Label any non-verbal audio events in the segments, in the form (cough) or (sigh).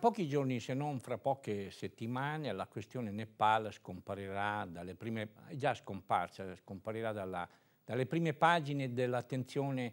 pochi giorni, se non fra poche settimane, la questione Nepal scomparirà dalle prime, è già scomparsa, scomparirà dalla, dalle prime pagine dell'attenzione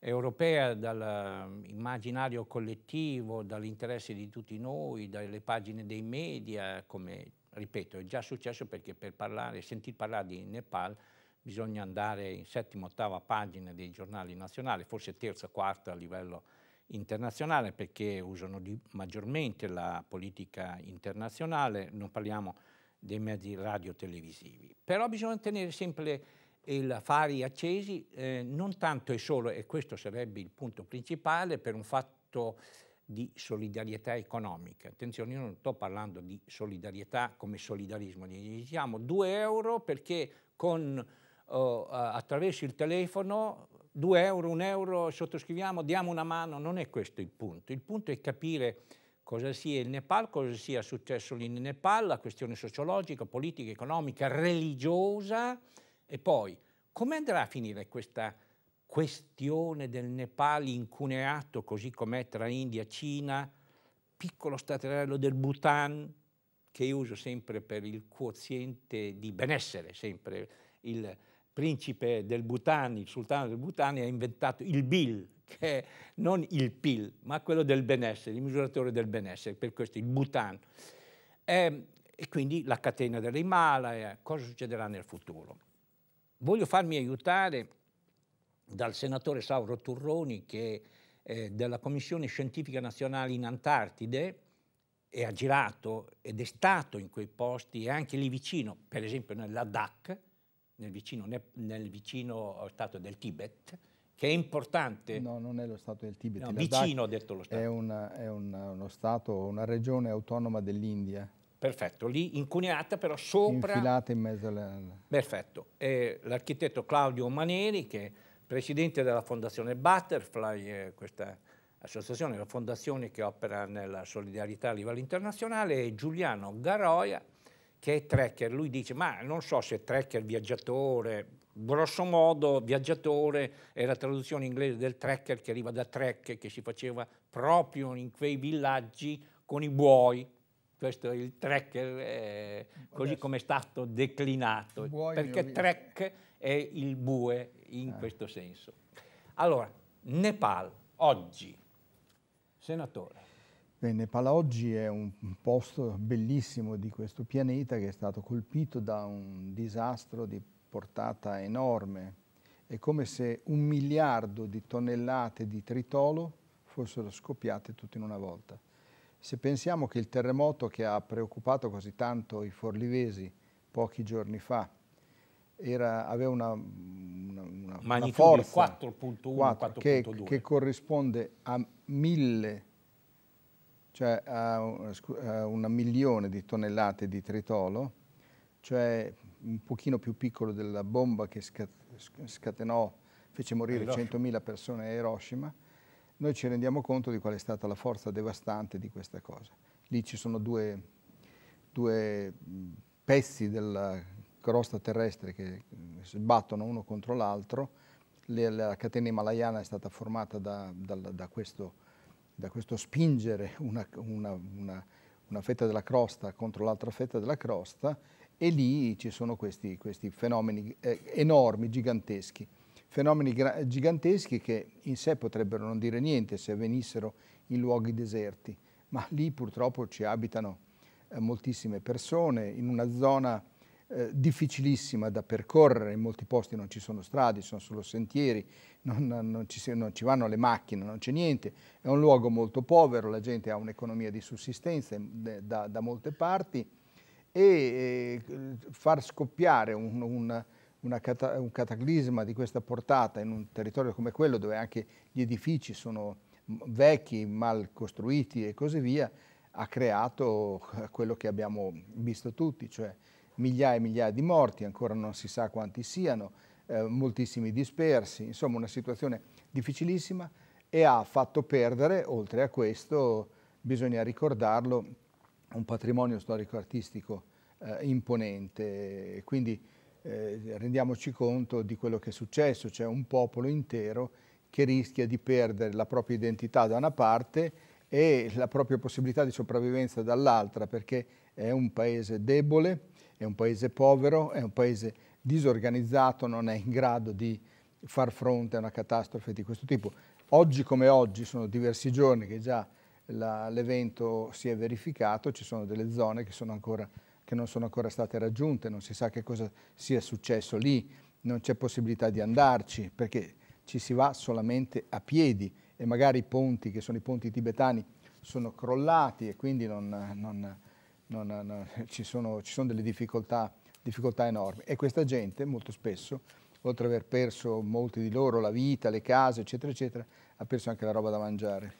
europea, dall'immaginario eh, collettivo, dall'interesse di tutti noi, dalle pagine dei media, come ripeto, è già successo perché per parlare, sentir parlare di Nepal bisogna andare in settima, ottava pagina dei giornali nazionali, forse terza, quarta a livello internazionale perché usano di, maggiormente la politica internazionale, non parliamo dei mezzi radio-televisivi. Però bisogna tenere sempre i fari accesi, eh, non tanto e solo, e questo sarebbe il punto principale, per un fatto di solidarietà economica. Attenzione, io non sto parlando di solidarietà come solidarismo, diciamo 2 euro perché con, eh, attraverso il telefono 2 euro, 1 euro, sottoscriviamo, diamo una mano, non è questo il punto. Il punto è capire cosa sia il Nepal, cosa sia successo lì in Nepal, la questione sociologica, politica, economica, religiosa e poi come andrà a finire questa questione del Nepal incuneato così com'è tra India e Cina, piccolo staterello del Bhutan che io uso sempre per il quoziente di benessere, sempre il principe del Bhutan, il sultano del Bhutan, ha inventato il BIL, che è non il PIL, ma quello del benessere, il misuratore del benessere, per questo il Bhutan. E, e quindi la catena dell'Himalaya, cosa succederà nel futuro? Voglio farmi aiutare dal senatore Sauro Turroni, che eh, della Commissione Scientifica Nazionale in Antartide, e ha girato ed è stato in quei posti e anche lì vicino, per esempio nella DAC, nel vicino, nel vicino stato del Tibet, che è importante. No, non è lo Stato del Tibet. No, vicino, ha detto lo Stato. È, una, è una, uno Stato, una regione autonoma dell'India. Perfetto, lì incuneata però sopra... Infilata in mezzo alla... Perfetto. E l'architetto Claudio Maneri, che è presidente della fondazione Butterfly, questa associazione, la fondazione che opera nella solidarietà a livello internazionale, e Giuliano Garoia, che è trekker, lui dice ma non so se trekker, viaggiatore, grosso modo viaggiatore è la traduzione inglese del trekker che arriva da trek che si faceva proprio in quei villaggi con i buoi. Questo è il trekker eh, così come è stato declinato, perché trek è il bue in ah. questo senso. Allora, Nepal, oggi, senatore, Bene, Palaoggi è un posto bellissimo di questo pianeta che è stato colpito da un disastro di portata enorme. È come se un miliardo di tonnellate di tritolo fossero scoppiate tutte in una volta. Se pensiamo che il terremoto che ha preoccupato così tanto i forlivesi pochi giorni fa era, aveva una, una, una, una forza 4.1, 4, che, che corrisponde a mille cioè a, un milione di tonnellate di tritolo, cioè un pochino più piccolo della bomba che scatenò, fece morire 100.000 persone a Hiroshima, noi ci rendiamo conto di qual è stata la forza devastante di questa cosa. Lì ci sono due, due pezzi della crosta terrestre che sbattono uno contro l'altro, la catena himalayana è stata formata da, da, da questo da questo spingere una, una, una, una fetta della crosta contro l'altra fetta della crosta e lì ci sono questi, questi fenomeni eh, enormi, giganteschi. Fenomeni giganteschi che in sé potrebbero non dire niente se avvenissero in luoghi deserti, ma lì purtroppo ci abitano eh, moltissime persone in una zona eh, difficilissima da percorrere, in molti posti non ci sono strade, sono solo sentieri, non, non, ci, non ci, vanno le macchine, non c'è niente, è un luogo molto povero, la gente ha un'economia di sussistenza da, da, molte parti e far scoppiare un, un Cata un cataclisma di questa portata in un territorio come quello dove anche gli edifici sono vecchi, mal costruiti e così via, ha creato quello che abbiamo visto tutti, cioè migliaia e migliaia di morti, ancora non si sa quanti siano, eh, moltissimi dispersi, insomma una situazione difficilissima e ha fatto perdere, oltre a questo, bisogna ricordarlo, un patrimonio storico-artistico eh, imponente. Quindi eh, rendiamoci conto di quello che è successo, c'è un popolo intero che rischia di perdere la propria identità da una parte e la propria possibilità di sopravvivenza dall'altra, perché è un paese debole, è un paese povero, è un paese disorganizzato, non è in grado di far fronte a una catastrofe di questo tipo. Oggi come oggi, sono diversi giorni che già l'evento si è verificato, ci sono delle zone che, sono ancora, che non sono ancora state raggiunte, non si sa che cosa sia successo lì, non c'è possibilità di andarci perché ci si va solamente a piedi e magari i ponti, che sono i ponti tibetani, sono crollati e quindi non, non, non, non, (laughs) ci, sono, ci, sono, delle difficoltà, difficoltà enormi e questa gente molto spesso, oltre ad aver perso molti di loro la vita, le case, eccetera, eccetera, ha perso anche la roba da mangiare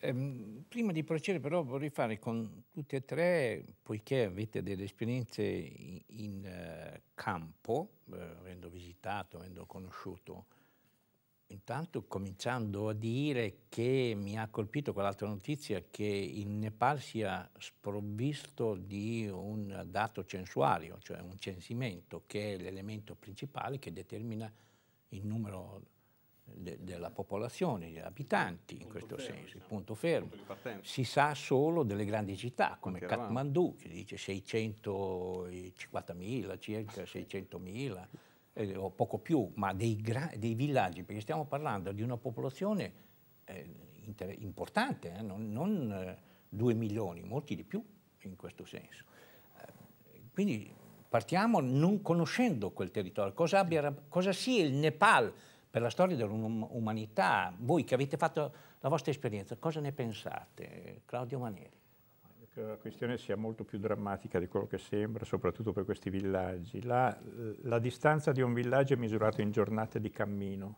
ehm, prima di procedere però vorrei fare con tutte e tre, poiché avete delle esperienze in, eh, campo, eh, avendo visitato, avendo conosciuto Intanto cominciando a dire che mi ha colpito quell'altra notizia che il Nepal sia sprovvisto di un dato censuario, cioè un censimento, che è l'elemento principale che determina il numero de della popolazione, degli abitanti in questo fermo, senso, il diciamo. punto fermo. Punto si sa solo delle grandi città come Kathmandu, che dice 650.000 circa, 600.000 ah, eh, o poco più, ma dei, dei, villaggi, perché stiamo parlando di una popolazione eh, importante, eh, non, non 2 eh, milioni, molti di più in questo senso. Eh, quindi partiamo non conoscendo quel territorio, cosa, abbia, cosa sia il Nepal per la storia dell'umanità, voi che avete fatto la vostra esperienza, cosa ne pensate? Claudio Maneri la questione sia molto più drammatica di quello che sembra, soprattutto per questi villaggi. La, la distanza di un villaggio è misurata in giornate di cammino,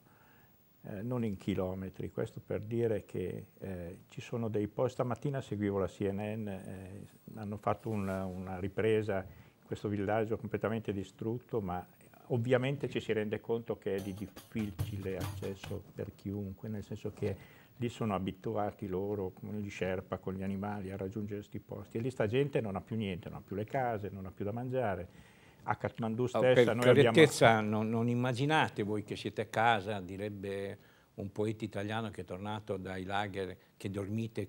eh, non in chilometri. Questo per dire che eh, ci sono dei posti. Stamattina seguivo la CNN, eh, hanno fatto una, una ripresa in questo villaggio completamente distrutto, ma ovviamente ci si rende conto che è di difficile accesso per chiunque, nel senso che lì sono abituati loro, con gli sherpa, con gli animali, a raggiungere questi posti. E lì sta gente non ha più niente, non ha più le case, non ha più da mangiare. A Kathmandu ah, stessa oh, per noi abbiamo... Non, non immaginate voi che siete a casa, direbbe un poeta italiano che è tornato dai lager, che dormite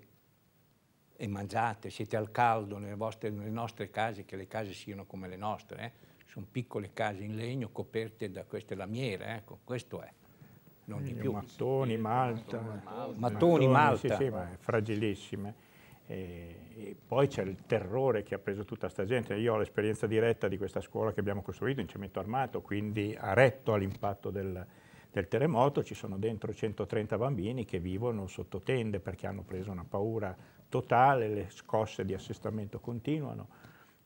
e mangiate, siete al caldo nelle, vostre, nelle nostre case, che le case siano come le nostre, eh? sono piccole case in legno coperte da queste lamiere, ecco, questo è non di eh, più. Mattoni, Malta. Mattoni, Malta. Sì, sì, ma fragilissime. E, e poi c'è il terrore che ha preso tutta questa gente. Io ho l'esperienza diretta di questa scuola che abbiamo costruito in cemento armato, quindi ha retto all'impatto del, del terremoto. Ci sono dentro 130 bambini che vivono sotto tende perché hanno preso una paura totale, le scosse di assestamento continuano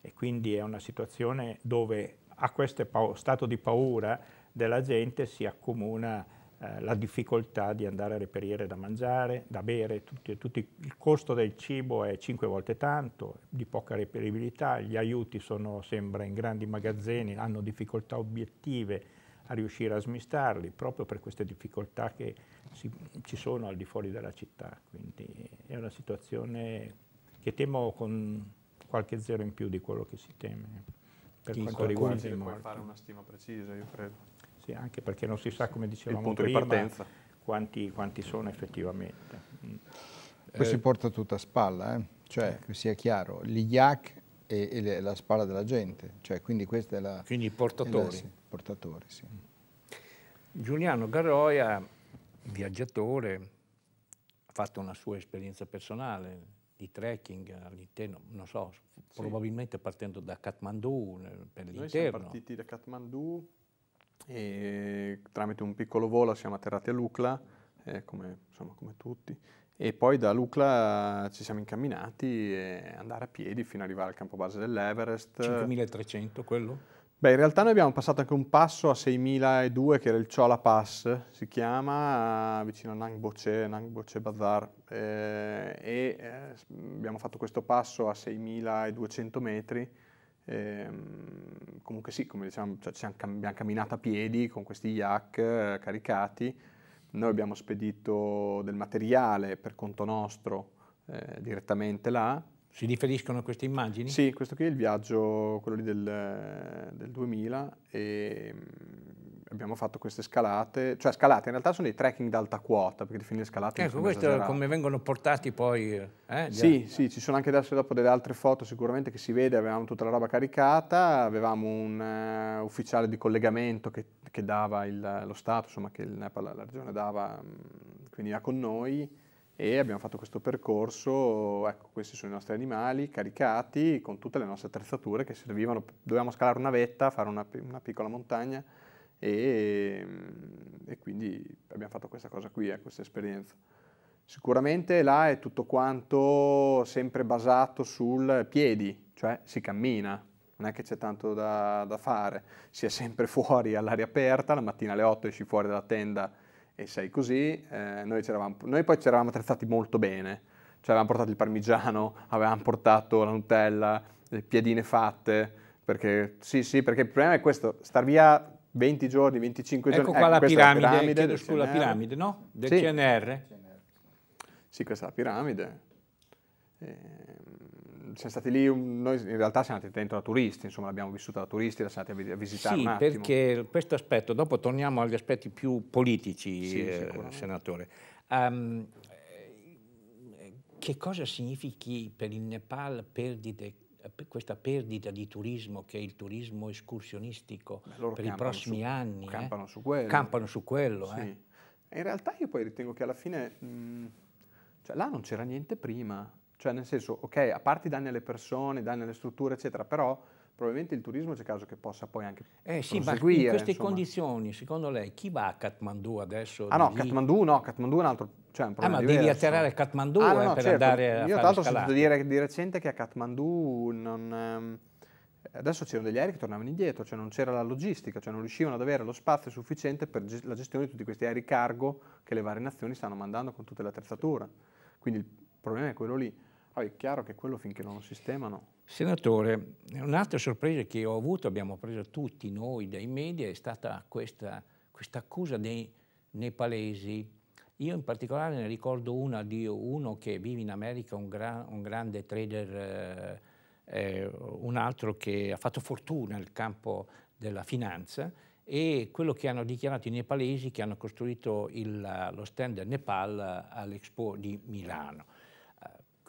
e quindi è una situazione dove a questo stato di paura della gente si accomuna eh, la difficoltà di andare a reperire da mangiare, da bere, tutti, tutti, il costo del cibo è cinque volte tanto, di poca reperibilità, gli aiuti sono, sembra, in grandi magazzini, hanno difficoltà obiettive a riuscire a smistarli, proprio per queste difficoltà che si, ci sono al di fuori della città. Quindi è una situazione che temo con qualche zero in più di quello che si teme. Per Chi quanto riguarda i morti. fare una stima precisa, io credo costi, anche perché non si sa, come dicevamo prima, quanti, quanti, sono effettivamente. Poi mm. eh. si porta tutta a spalla, eh? cioè che sia chiaro, l'IAC e, è, la spalla della gente, cioè, quindi questa è la... Quindi i portatori. La, sì, portatori sì. Giuliano Garroia, viaggiatore, ha fatto una sua esperienza personale di trekking all'interno, non so, sì. probabilmente partendo da Kathmandu per l'interno. Noi siamo partiti da Kathmandu e tramite un piccolo volo siamo atterrati a Lucla, eh, come, insomma, come tutti, e poi da Lucla ci siamo incamminati e andare a piedi fino ad arrivare al campo base dell'Everest. 5300 quello? Beh, in realtà noi abbiamo passato anche un passo a 6002 che era il Chola Pass, si chiama, vicino a Nangboche, Nangboche Bazar, eh, e eh, abbiamo fatto questo passo a 6200 metri Ehm, comunque sì, come diciamo, cioè, siamo, abbiamo camminato a piedi con questi yak eh, caricati, noi abbiamo spedito del materiale per conto nostro eh, direttamente là, si riferiscono a queste immagini? Sì, questo qui è il viaggio, quello lì del, del 2000 e mm, abbiamo fatto queste scalate, cioè scalate in realtà sono dei trekking d'alta quota, perché definire scalate Ecco, questo è come vengono portati poi... Eh, eh sì, sì, ci sono anche adesso dopo delle altre foto sicuramente che si vede, avevamo tutta la roba caricata, avevamo un uh, ufficiale di collegamento che, che dava il, lo Stato, insomma che il Nepal, la regione dava, mm, quindi era con noi, e abbiamo fatto questo percorso, ecco questi sono i nostri animali caricati con tutte le nostre attrezzature che servivano, dovevamo scalare una vetta, fare una, una piccola montagna e, e, quindi abbiamo fatto questa cosa qui, eh, questa esperienza. Sicuramente là è tutto quanto sempre basato sul piedi, cioè si cammina, non è che c'è tanto da, da fare, si è sempre (laughs) fuori all'aria aperta, la mattina alle 8 esci fuori dalla tenda e sei così, eh, noi, noi, poi ci eravamo attrezzati molto bene, cioè avevamo portato il parmigiano, (laughs) avevamo portato la Nutella, le piadine fatte, perché sì sì, perché il problema è questo, star via 20 giorni, 25 ecco giorni. Ecco qua ecco, la, piramide, la piramide, chiedo scusa, la piramide, no? Del sì. CNR. Sì, questa è la piramide. Eh, siamo stati lì, un, noi in realtà siamo andati dentro da turisti, insomma l'abbiamo vissuta da turisti, la siamo andati a visitare sì, un perché questo aspetto, dopo torniamo agli aspetti più politici, sì, eh, senatore. Um, che cosa significhi per il Nepal perdite, questa perdita di turismo che è il turismo escursionistico Beh, per i prossimi su, anni? Eh? Campano eh? su quello. Campano su quello sì. eh? In realtà io poi ritengo che alla fine... Mh, mm, cioè, là non c'era niente prima, cioè nel senso, ok, a parte i danni alle persone, i danni alle strutture, eccetera, però probabilmente il turismo c'è caso che possa poi anche Eh sì, ma in queste insomma. condizioni, secondo lei, chi va a Kathmandu adesso? Ah no, lì? Katmandu no, Kathmandu è un altro, cioè un eh, problema Ah, ma diverso. devi atterrare a Kathmandu ah, no, eh, no, per certo. andare a Io tra l'altro ho sentito dire di recente che a Kathmandu non... Ehm, adesso c'erano degli aerei che tornavano indietro, cioè non c'era la logistica, cioè non riuscivano ad avere lo spazio sufficiente per la gestione di tutti questi aerei cargo che le varie nazioni stanno mandando con tutte le attrezzature. Quindi il problema è quello lì. Poi è chiaro che quello finché non lo sistemano. Senatore, un'altra sorpresa che ho avuto, abbiamo preso tutti noi dai media, è stata questa, questa accusa dei nepalesi. Io in particolare ne ricordo una di uno che vive in America, un, gran, un grande trader, eh, eh, un altro che ha fatto fortuna nel campo della finanza e quello che hanno dichiarato i nepalesi che hanno costruito il, lo stand Nepal all'Expo di Milano.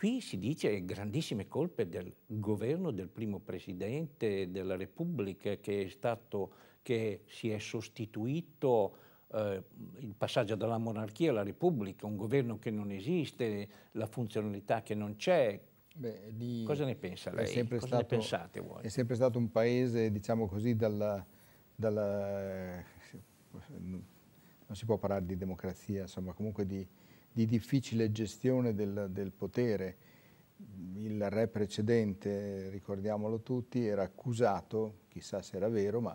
Qui si dice grandissime colpe del governo del primo presidente della Repubblica che, è stato, che si è sostituito eh, il passaggio dalla monarchia alla Repubblica, un governo che non esiste, la funzionalità che non c'è. Beh, di, Cosa ne pensa lei? Cosa stato, ne pensate voi? È sempre stato un paese, diciamo così, dalla, dalla eh, non si può parlare di democrazia, insomma, comunque di, di difficile gestione del, del potere. Il re precedente, ricordiamolo tutti, era accusato, chissà se era vero, ma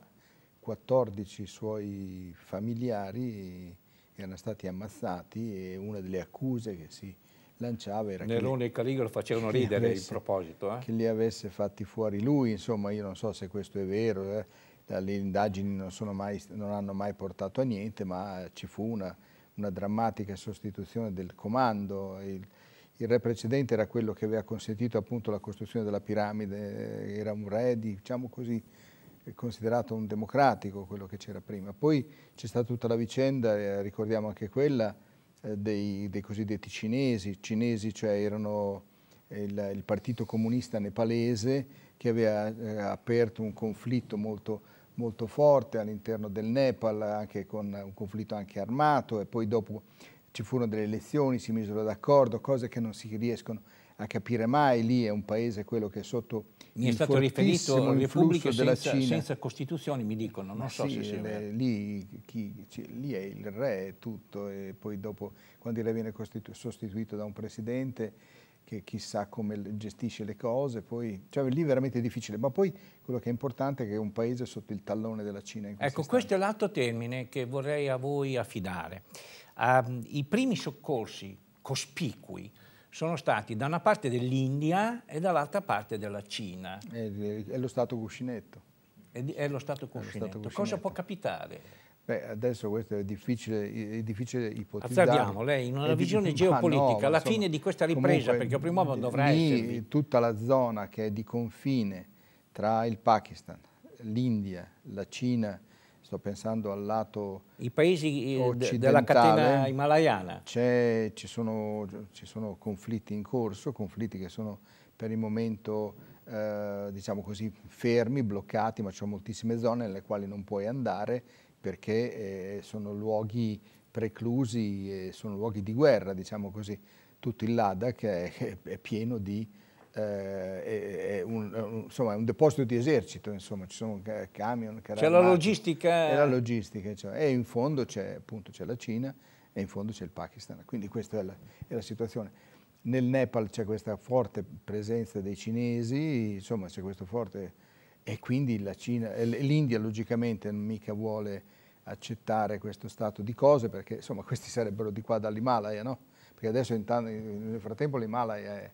14 suoi familiari erano stati ammazzati e una delle accuse che si lanciava era Nerone che e Caligolo facevano (laughs) ridere avesse, in proposito. Eh? Che li avesse fatti fuori lui, insomma io non so se questo è vero, eh. le indagini non, mai, non, hanno mai portato a niente, ma ci fu una una drammatica sostituzione del comando. Il, il, re precedente era quello che aveva consentito appunto la costruzione della piramide, eh, era un re diciamo così, eh, considerato un democratico quello che c'era prima. Poi c'è stata tutta la vicenda, eh, ricordiamo anche quella, dei, dei, cosiddetti cinesi, cinesi cioè erano il, il partito comunista nepalese che aveva eh, aperto un conflitto molto molto forte all'interno del Nepal, anche con un conflitto anche armato e poi dopo ci furono delle elezioni, si misero d'accordo, cose che non si riescono a capire mai, lì è un paese quello che è sotto mi è stato riferito Repubblica della senza, Cina. senza costituzioni, mi dicono, non Ma so sì, se sia vero. Lì, chi, lì, è il re, è tutto, e poi dopo quando il re viene sostituito da un presidente che chissà come gestisce le cose, poi, cioè lì veramente difficile, ma poi quello che è importante è che è un paese sotto il tallone della Cina. In ecco, istanti. questo è l'altro termine che vorrei a voi affidare. Uh, I primi soccorsi cospicui sono stati da una parte dell'India e dall'altra parte della Cina. È, eh, è lo stato cuscinetto. È, è, lo stato cuscinetto. Cosa può capitare? Beh, adesso questo è difficile, è difficile ipotizzare. Azzardiamo, lei in una visione geopolitica, no, alla fine di questa ripresa, comunque, perché prima o poi dovrà lì, Tutta la zona che è di confine tra il Pakistan, l'India, la Cina, sto pensando al lato I paesi eh, della catena himalayana. Ci sono, ci sono conflitti in corso, conflitti che sono per il momento... Eh, diciamo così, fermi, bloccati, ma ci sono moltissime zone nelle quali non puoi andare perché eh, sono luoghi preclusi, eh, sono luoghi di guerra, diciamo così. Tutto il Ladakh è, (laughs) è pieno di... Eh, è, è un, insomma, è un deposito di esercito, insomma, ci sono camion, carri C'è la logistica. È la logistica, cioè, e in fondo c'è la Cina e in fondo c'è il Pakistan. Quindi questa è la, la situazione. Nel Nepal c'è questa forte presenza dei cinesi, insomma c'è questo forte e quindi l'India logicamente non mica vuole accettare questo stato di cose perché insomma (laughs) questi sarebbero di qua dall'Himalaya, no? Perché adesso intanto, nel frattempo l'Himalaya è,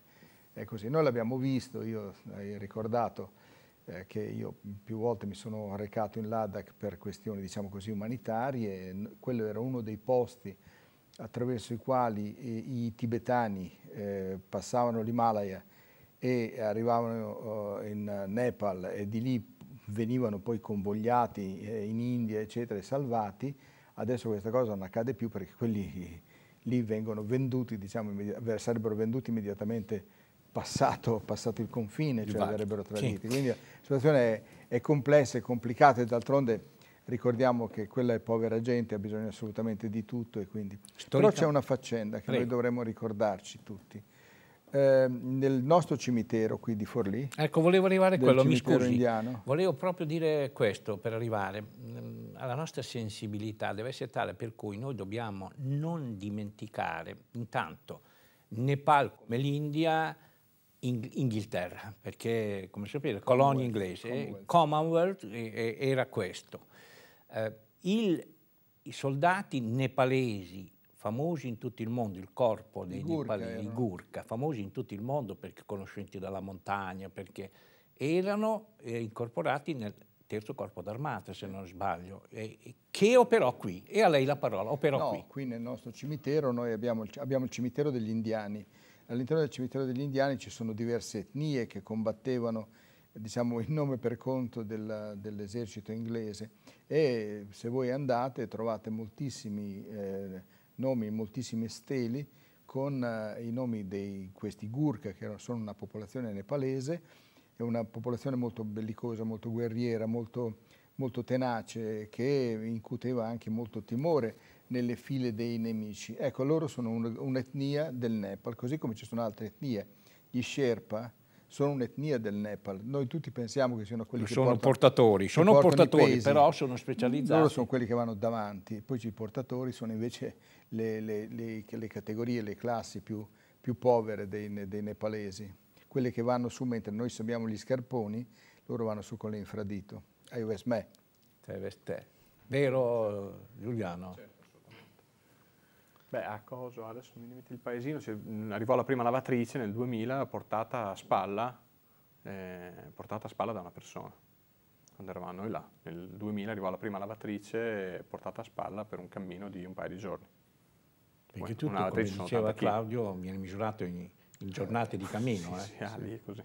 è, così. Noi l'abbiamo visto, io hai ricordato eh, che io più volte mi sono recato in Ladakh per questioni diciamo così umanitarie, quello era uno dei posti attraverso i quali i, eh, i tibetani eh, passavano l'Himalaya e arrivavano eh, in Nepal e di lì venivano poi convogliati eh, in India, eccetera, e salvati. Adesso questa cosa non accade più perché quelli (laughs) lì vengono venduti, diciamo, sarebbero venduti immediatamente passato, passato il confine, cioè verrebbero traditi. Sì. Quindi la situazione è, è complessa, e complicata e d'altronde ricordiamo che quella è povera gente, ha bisogno assolutamente di tutto e quindi... Storica. Però c'è una faccenda che Prego. noi dovremmo ricordarci tutti. Ehm, nel nostro cimitero qui di Forlì. Ecco, volevo arrivare a quello, mi scusi. Indiano. Volevo proprio dire questo per arrivare. Mm, alla nostra sensibilità deve essere tale per cui noi dobbiamo non dimenticare intanto Nepal come l'India, in Inghilterra, perché come sapete, colonia inglese, eh, Commonwealth, Commonwealth era questo. Eh, il, I soldati nepalesi famosi in tutto il mondo, il corpo dei Gurkha, di Gurkha, famosi in tutto il mondo perché conoscenti dalla montagna, perché erano eh, incorporati nel terzo corpo d'armata, se non sbaglio, eh, che operò qui, e a lei la parola, operò no, qui. qui nel nostro cimitero noi abbiamo, abbiamo il cimitero degli indiani, all'interno del cimitero degli indiani ci sono diverse etnie che combattevano diciamo, il nome per conto dell'esercito inglese e se voi andate trovate moltissimi eh, nomi, moltissime steli con eh, i nomi di questi Gurkha, che sono una popolazione nepalese, è una popolazione molto bellicosa, molto guerriera, molto, molto tenace, che incuteva anche molto timore nelle file dei nemici. Ecco, loro sono un'etnia del Nepal, così come ci sono altre etnie, gli Sherpa, sono un'etnia del Nepal. Noi tutti pensiamo che siano quelli sono che portano, portatori, che sono portatori, però sono specializzati. Loro sono quelli che vanno davanti, poi i portatori sono invece le, le, le, le categorie, le classi più, più povere dei, dei, nepalesi, quelle che vanno su mentre noi subiamo gli scarponi, loro vanno su con l'infradito. Ai me. te. Vero Giuliano? Certo. Beh, a Coso, adesso mi limiti il paesino, cioè, arrivò la prima lavatrice nel 2000 portata a spalla, eh, portata a spalla da una persona, quando eravamo noi là. Nel 2000 arrivò la prima lavatrice portata a spalla per un cammino di un paio di giorni. Perché Poi, tutto, come diceva Claudio, viene misurato in, in giornate di cammino. (laughs) sì, eh. sì, ah, sì. lì è così.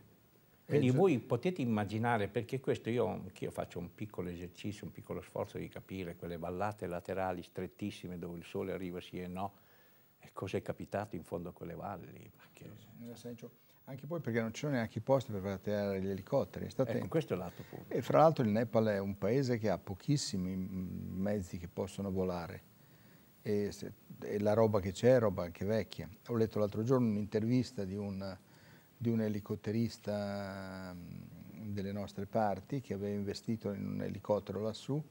Quindi voi potete immaginare, perché questo io anch'io faccio un piccolo esercizio, un piccolo sforzo di capire quelle vallate laterali strettissime dove il sole arriva sì e no, e cosa è capitato in fondo a quelle valli. Perché... Senso, anche poi perché non ci sono neanche i posti per atterrare gli elicotteri. Ecco, questo è l'altro punto. E fra l'altro il Nepal è un paese che ha pochissimi mm, mezzi che possono volare. E, se, e la roba che c'è è roba anche vecchia. Ho letto l'altro giorno un'intervista di un di un elicotterista mm, delle nostre parti che aveva investito in un elicottero lassù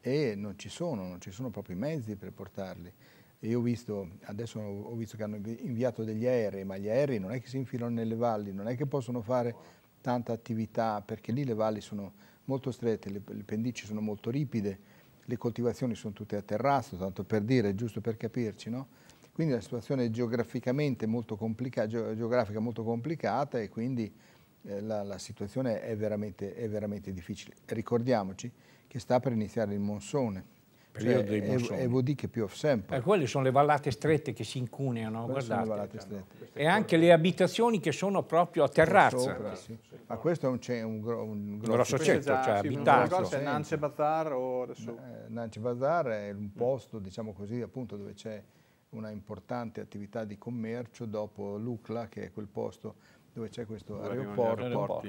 e non ci sono, non ci sono proprio i mezzi per portarli. io ho visto, adesso ho visto che hanno inviato degli aerei, ma gli aerei non è che si infilano nelle valli, non è che possono fare tanta attività, perché lì le valli sono molto strette, le, le pendici sono molto ripide, le coltivazioni sono tutte a terrazzo, tanto per dire, giusto per capirci, no? Quindi la situazione è geograficamente molto complica, geografica molto complicata e quindi eh, la, la, situazione è veramente, è veramente, difficile. Ricordiamoci che sta per iniziare il monsone. Cioè, Periodo cioè, dei monsoni. E vuol dire che più sempre. Eh, quelle sono le vallate strette che si incuneano, guardate. Cioè, no? E anche le abitazioni che sono proprio a terrazza. Sopra, sì. Ma questo è un, è un, gro un grosso, grosso centro, cioè sì, abitato. C'è Nance Bazar o adesso... Eh, Nance Bazar è un mm. posto, diciamo così, appunto, dove c'è una importante attività di commercio dopo Lucla, che è quel posto dove c'è questo dove aeroporto, aeroporto,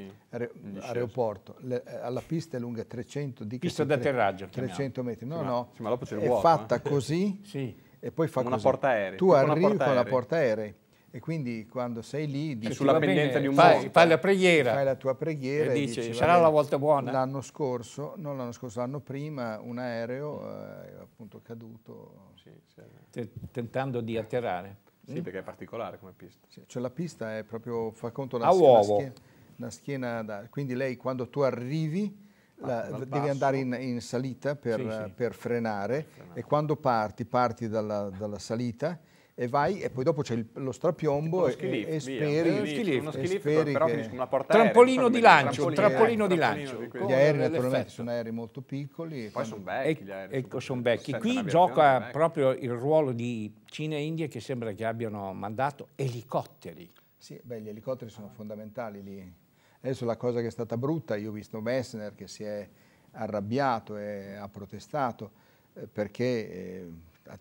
aeroporto le, eh, alla pista è lunga 300 di pista d'atterraggio 300 metri no sì, no sì, ma dopo c'è è vuoto, fatta eh. così sì. e poi fa una così porta aerei tu arrivi con la porta aerea e quindi quando sei lì... Cioè, dici, sulla pendenza di un fai, morto. Fai la preghiera. Fai la tua preghiera e, e dici, dici, sarà la volta buona. L'anno scorso, non l'anno scorso, l'anno prima, un aereo eh, appunto caduto. Sì, sì. Tentando di atterrare. Sì, mm? perché è particolare come pista. Sì, cioè la pista è proprio, fa conto, una, A una uovo. schiena. Una schiena da, quindi lei quando tu arrivi... Ah, la, devi andare in, in salita per, sì, sì. per, frenare, frenare, e quando parti, parti dalla, dalla salita e vai e poi dopo c'è il, lo strapiombo e, lift, e speri via. una porta trampolino di lancio un trampolino, di lancio gli aerei naturalmente sono aerei molto piccoli e poi ecco, sono vecchi, e, sono vecchi. qui gioca proprio il ruolo di Cina e India che sembra che abbiano mandato elicotteri sì, beh, gli elicotteri sono fondamentali lì adesso la cosa che è stata brutta io ho visto Messner che si è arrabbiato e ha protestato eh, perché eh,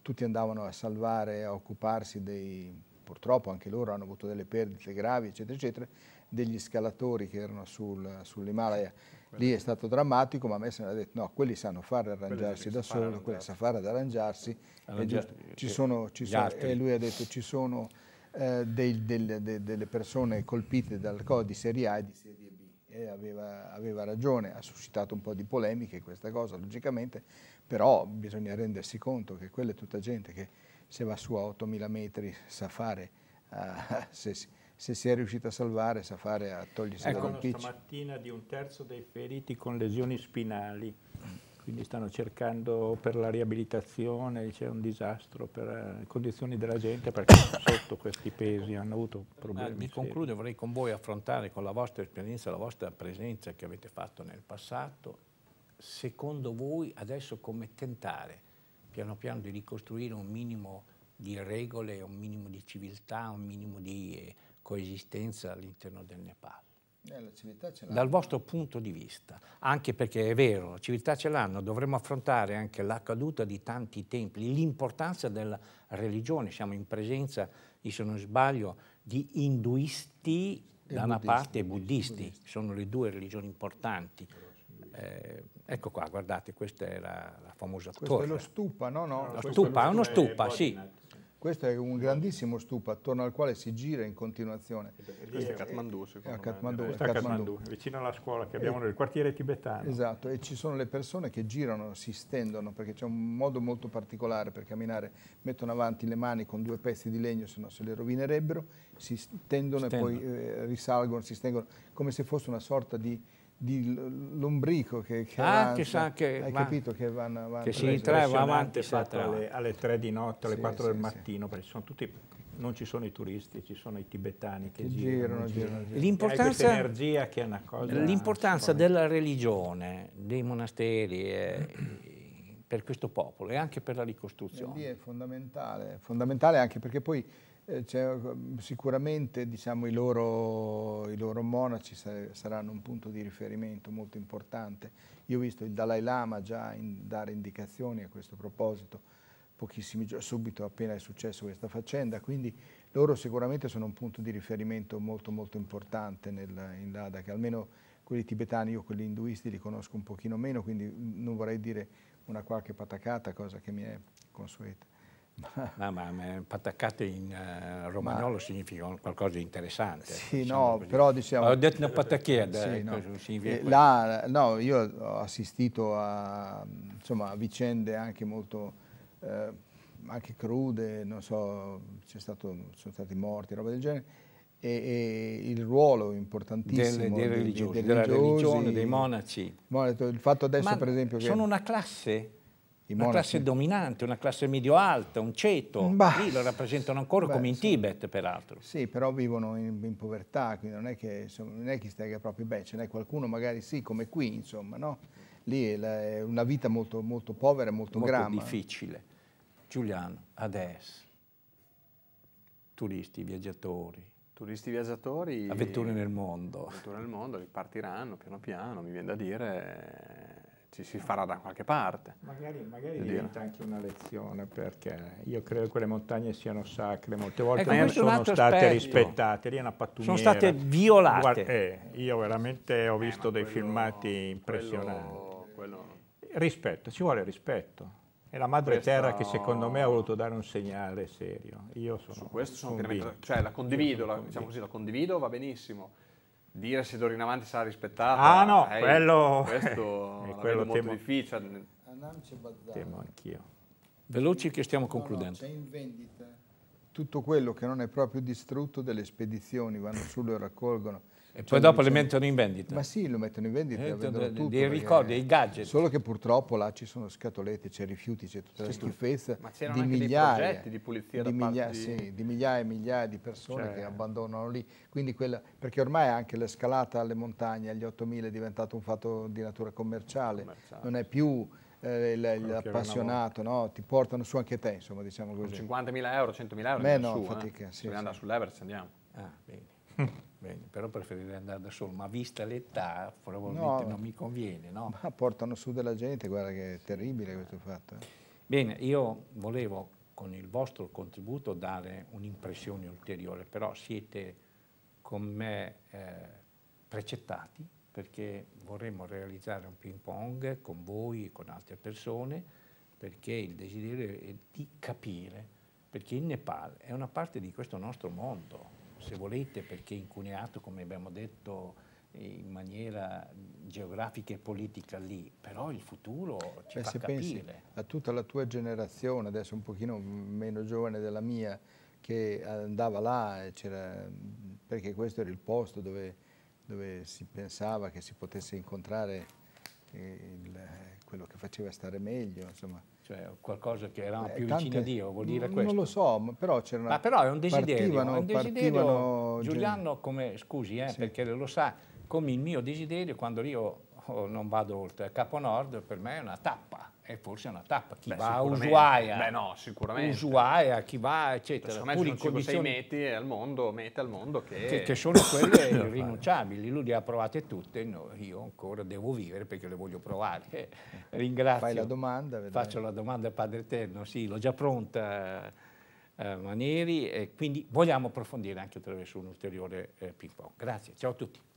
tutti andavano a salvare, a occuparsi dei, purtroppo anche loro hanno avuto delle perdite gravi, eccetera, eccetera, degli scalatori che erano sul, sull'Himalaya. Lì è stato drammatico, ma a Messner ha detto no, quelli sanno fare arrangiarsi da soli, quelli sanno fare ad arrangiarsi. Arrangiarsi. Ci sono, ci sono, e lui ha detto ci sono eh, dei, del, de, delle persone colpite dal CO di serie A e di serie B. E aveva, aveva ragione, ha suscitato un po' di polemiche questa cosa, logicamente, però bisogna rendersi conto che quella è tutta gente che se va su a 8.000 metri sa fare, uh, (laughs) se, se, si è riuscita a salvare sa fare a togliersi ecco, dall'impiccio. stamattina di un terzo dei feriti con lesioni spinali, quindi stanno cercando per la riabilitazione, c'è un disastro per le eh, condizioni della gente perché (coughs) sotto questi pesi hanno avuto problemi. Ah, mi concludo, vorrei con voi affrontare con la vostra esperienza, la vostra presenza che avete fatto nel passato secondo voi adesso come tentare piano piano di ricostruire un minimo di regole, un minimo di civiltà, un minimo di eh, coesistenza all'interno del Nepal? Eh, Dal vostro punto di vista, anche perché è vero, la civiltà ce l'hanno, dovremmo affrontare anche la caduta di tanti templi, l'importanza della religione, siamo in presenza, se non sbaglio, di induisti e da buddisti, una parte e buddisti, buddisti, sono le due religioni importanti. Eh, Ecco qua, guardate, questa è la, la famosa Questo torre. Questo è lo stupa, no? no, lo stupa, è uno stupa, eh, sì. Questo è un grandissimo stupa attorno al quale si gira in continuazione. E questo è Kathmandu, secondo è Kathmandu, me. Questo è Kathmandu, vicino alla scuola che abbiamo e, nel quartiere tibetano. Esatto, e ci sono le persone che girano, si stendono, perché c'è un modo molto particolare per camminare. Mettono avanti le mani con due pezzi di legno, se no se le rovinerebbero, si stendono Stendo. e poi eh, risalgono, si stendono, come se fosse una sorta di di Lombrico che, che, ah, avanza, che, hai va, capito che vanno avanti che si ritrova avanti alle, alle 3 di notte alle sì, 4 sì, del mattino sì. perché sono tutti non ci sono i turisti, ci sono i tibetani che, che girano. girano, girano, girano. L'importanza, della religione, dei monasteri è, per questo popolo e anche per la ricostruzione. E lì è fondamentale, fondamentale anche perché poi eh, cioè, sicuramente diciamo, i, loro, i, loro, monaci saranno un punto di riferimento molto importante. Io ho visto il Dalai Lama già in, dare indicazioni a questo proposito pochissimi giorni, subito appena è successa questa faccenda, quindi loro sicuramente sono un punto di riferimento molto molto importante nel, in Ladakh, almeno quelli tibetani, io quelli induisti li conosco un pochino meno, quindi non vorrei dire una qualche patacata, cosa che mi è consueta. (laughs) Ma, ma, ma pataccate in uh, romagnolo ma, significa qualcosa di interessante. Sì, no, così. però diciamo... Ho detto una eh, patacchiera. Sì, ecco, no. Eh, no, io ho assistito a, insomma, vicende anche molto... Eh, anche crude, non so, stato, sono stati morti, roba del genere, e, e il ruolo importantissimo dei, dei religiosi, dei, dei religiosi, della religione, dei monaci. Il fatto adesso, ma per esempio, che... Sono una classe una monaci. classe dominante, una classe medio-alta, un ceto, bah, lì lo rappresentano ancora beh, come in insomma, Tibet peraltro. Sì, però vivono in, in povertà, quindi non è che, insomma, non è che stega proprio bene, ce n'è qualcuno magari sì, come qui insomma, no? Lì è, la, è una vita molto, molto povera e molto, molto gramma. Molto difficile. Giuliano, adesso, turisti, viaggiatori, turisti viaggiatori avventure nel mondo avventure nel mondo ripartiranno piano piano mi viene da dire ci si farà da qualche parte. Magari, magari diventa anche una lezione perché io credo che le montagne siano sacre, molte volte ecco, non sono state aspetto. rispettate, lì è una pattumiera. Sono state violate. Guarda, eh, io veramente ho eh, visto eh, dei quello, filmati impressionanti. Quello, quello. Rispetto, ci vuole rispetto. È la madre Questa... terra che secondo me ha voluto dare un segnale serio. Io sono Su questo sono cioè la condivido, la, diciamo così, la condivido, va benissimo dire se d'ora in avanti sarà rispettato. Ah no, eh, quello... (laughs) Questo è quello molto temo, difficile. Temo anch'io. Veloci che stiamo concludendo. No, no, c'è in vendita tutto quello che non è proprio distrutto delle spedizioni, vanno su, lo raccolgono e cioè, poi dopo diciamo, le mettono in vendita? Ma sì, lo mettono in vendita, eh, vendono tutto. Dei ricordi, dei gadget. Solo che purtroppo là ci sono scatolette, c'è rifiuti, c'è tutta la schifezza ma c'erano anche migliaia. Dei progetti di pulizia di, miglia, di... Sì, di migliaia e migliaia di persone cioè. che abbandonano lì. Quella, perché ormai anche la scalata alle montagne, agli 8000, è diventato un fatto di natura commerciale. commerciale. Non è più eh, l'appassionato, no? ti portano su anche te, insomma, diciamo così. 50.000 euro, 100.000 euro, Beh, no, su, eh. fatica, eh? sì, sì. andare sull'Everest, andiamo. Ah, bene. Bene, però preferirei andare da solo, ma vista l'età probabilmente no, non mi conviene, no? Ma portano su della gente, guarda che è terribile questo fatto. Bene, io volevo con il vostro contributo dare un'impressione ulteriore, però siete con me eh, precettati perché vorremmo realizzare un ping pong con voi e con altre persone perché il desiderio è di capire, perché il Nepal è una parte di questo nostro mondo, se volete, perché incuneato, come abbiamo detto, in maniera geografica e politica lì, però il futuro ci Beh, fa se capire. Pensi a tutta la tua generazione, adesso un pochino meno giovane della mia, che andava là, perché questo era il posto dove, dove, si pensava che si potesse incontrare eh, il, quello che faceva stare meglio, insomma cioè qualcosa che era Beh, più tante, vicino a Dio, vuol dire questo? Non lo so, però c'era una... Ma però è un desiderio, partivano, è un desiderio partivano... Giuliano, come, scusi, eh, sì. perché lo sa, come il mio desiderio quando io oh, non vado oltre, Capo Nord per me è una tappa è forse una tappa. Chi Beh, va a Ushuaia, Beh, no, Ushuaia, chi va, eccetera. Secondo me sono condizioni... 5-6 meti al mondo, mete al mondo che... Che, che sono quelle (coughs) irrinunciabili. Lui le ha provate tutte, no, io ancora devo vivere perché le voglio provare. Eh, (laughs) ringrazio. Fai la domanda. Vedrai. Faccio la domanda al Padre Eterno, sì, l'ho già pronta. Eh, Manieri, e quindi vogliamo approfondire anche attraverso un ulteriore eh, ping pong. Grazie, ciao a tutti.